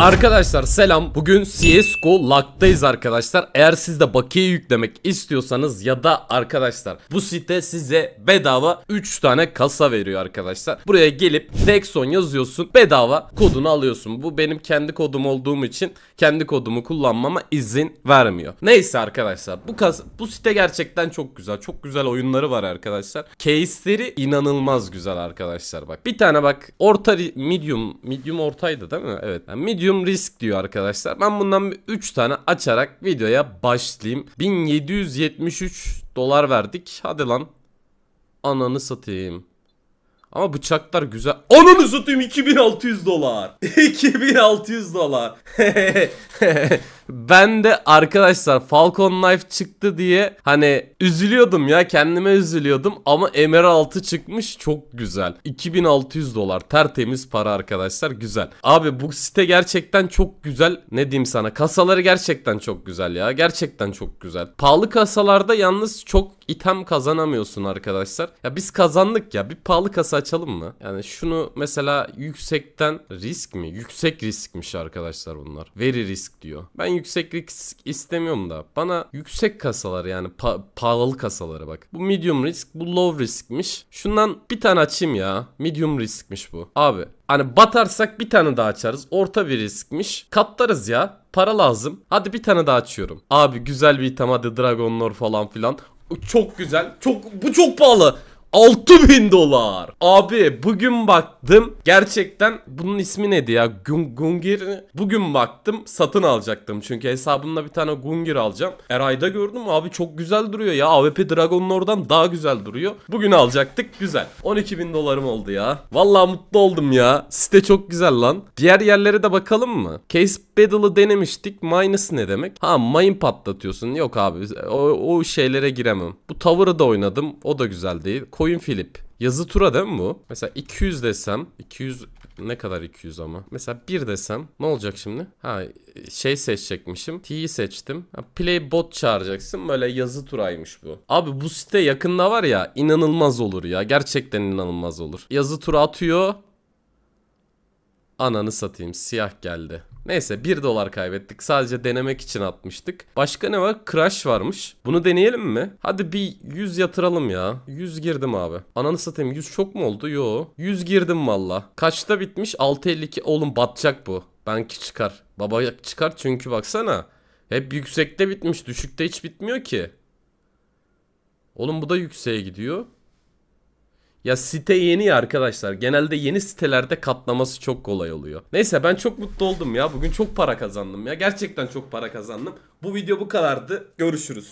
Arkadaşlar selam. Bugün CSGO Lock'tayız arkadaşlar. Eğer sizde de bakiye yüklemek istiyorsanız ya da arkadaşlar bu site size bedava 3 tane kasa veriyor arkadaşlar. Buraya gelip Dexon yazıyorsun. Bedava kodunu alıyorsun. Bu benim kendi kodum olduğum için kendi kodumu kullanmama izin vermiyor. Neyse arkadaşlar bu kas bu site gerçekten çok güzel. Çok güzel oyunları var arkadaşlar. Case'leri inanılmaz güzel arkadaşlar bak. Bir tane bak orta medium medium ortaydı değil mi? Evet. Yani medium medium risk diyor arkadaşlar. Ben bundan 3 tane açarak videoya başlayayım. 1773 dolar verdik. Hadi lan. Ananı satayım. Ama bıçaklar güzel. Ananı satayım 2600 dolar. 2600 dolar. Ben de arkadaşlar Falcon Knife çıktı diye hani üzülüyordum ya kendime üzülüyordum ama MR6 çıkmış çok güzel. 2600 dolar tertemiz para arkadaşlar güzel. Abi bu site gerçekten çok güzel. Ne diyeyim sana kasaları gerçekten çok güzel ya. Gerçekten çok güzel. Pahalı kasalarda yalnız çok item kazanamıyorsun arkadaşlar. Ya biz kazandık ya. Bir pahalı kasa açalım mı? Yani şunu mesela yüksekten risk mi? Yüksek riskmiş arkadaşlar bunlar. Veri risk diyor. Ben yükseklik istemiyorum da. Bana yüksek kasalar yani pa pahalı kasaları bak. Bu medium risk, bu low riskmiş. Şundan bir tane açayım ya. Medium riskmiş bu. Abi Hani batarsak bir tane daha açarız. Orta bir riskmiş. Katlarız ya. Para lazım. Hadi bir tane daha açıyorum. Abi güzel bir item hadi Dragonlord falan filan. Çok güzel. Çok bu çok pahalı. 6000 dolar. Abi bugün baktım. Gerçekten bunun ismi neydi ya? Gung Gungir. Bugün baktım satın alacaktım. Çünkü hesabımda bir tane Gungir alacağım. Eray'da gördüm abi çok güzel duruyor ya. AWP Dragon'un oradan daha güzel duruyor. Bugün alacaktık. Güzel. 12.000 dolarım oldu ya. Vallahi mutlu oldum ya. Site çok güzel lan. Diğer yerlere de bakalım mı? Case Battle'ı denemiştik. Minus ne demek? Ha mine patlatıyorsun. Yok abi o, o şeylere giremem. Bu tavırı da oynadım. O da güzel değil. Coin Philip. Yazı tura değil mi bu? Mesela 200 desem. 200 ne kadar 200 ama. Mesela 1 desem ne olacak şimdi? Ha şey seçecekmişim. T'yi seçtim. Ha, play bot çağıracaksın. Böyle yazı turaymış bu. Abi bu site yakında var ya inanılmaz olur ya. Gerçekten inanılmaz olur. Yazı tura atıyor. Ananı satayım siyah geldi. Neyse 1 dolar kaybettik. Sadece denemek için atmıştık. Başka ne var? Crash varmış. Bunu deneyelim mi? Hadi bir 100 yatıralım ya. 100 girdim abi. Ananı satayım 100 çok mu oldu? Yo. 100 girdim valla. Kaçta bitmiş? 6.52. Oğlum batacak bu. Banki çıkar. Baba çıkar çünkü baksana. Hep yüksekte bitmiş. Düşükte hiç bitmiyor ki. Oğlum bu da yükseğe gidiyor. Ya site yeni ya arkadaşlar. Genelde yeni sitelerde katlaması çok kolay oluyor. Neyse ben çok mutlu oldum ya. Bugün çok para kazandım ya. Gerçekten çok para kazandım. Bu video bu kadardı. Görüşürüz.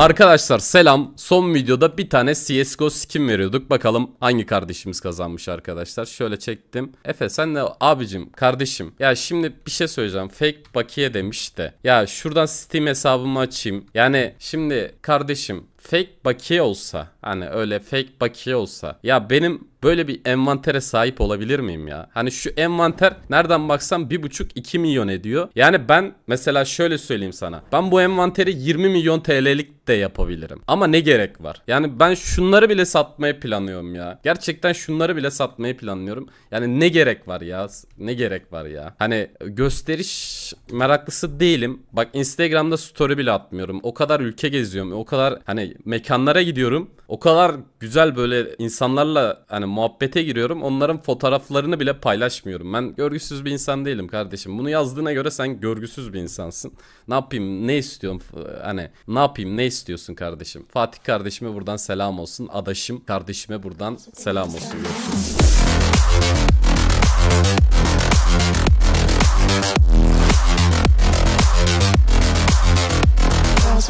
Arkadaşlar selam. Son videoda bir tane CSGO skin veriyorduk. Bakalım hangi kardeşimiz kazanmış arkadaşlar. Şöyle çektim. Efe sen de abicim kardeşim. Ya şimdi bir şey söyleyeceğim. Fake bakiye demiş de. Ya şuradan Steam hesabımı açayım. Yani şimdi kardeşim fake bakiye olsa hani öyle fake bakiye olsa ya benim böyle bir envantere sahip olabilir miyim ya? Hani şu envanter nereden baksam 1,5-2 milyon ediyor. Yani ben mesela şöyle söyleyeyim sana. Ben bu envanteri 20 milyon TL'lik de yapabilirim. Ama ne gerek var? Yani ben şunları bile satmayı planlıyorum ya. Gerçekten şunları bile satmayı planlıyorum. Yani ne gerek var ya? Ne gerek var ya? Hani gösteriş meraklısı değilim. Bak Instagram'da story bile atmıyorum. O kadar ülke geziyorum. O kadar hani mekanlara gidiyorum. O kadar güzel böyle insanlarla hani muhabbete giriyorum. Onların fotoğraflarını bile paylaşmıyorum. Ben görgüsüz bir insan değilim kardeşim. Bunu yazdığına göre sen görgüsüz bir insansın. Ne yapayım? Ne istiyorum? Hani ne yapayım? Ne istiyorsun kardeşim? Fatih kardeşime buradan selam olsun. Adaşım kardeşime buradan selam olsun. Görüşürüz.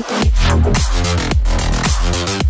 today.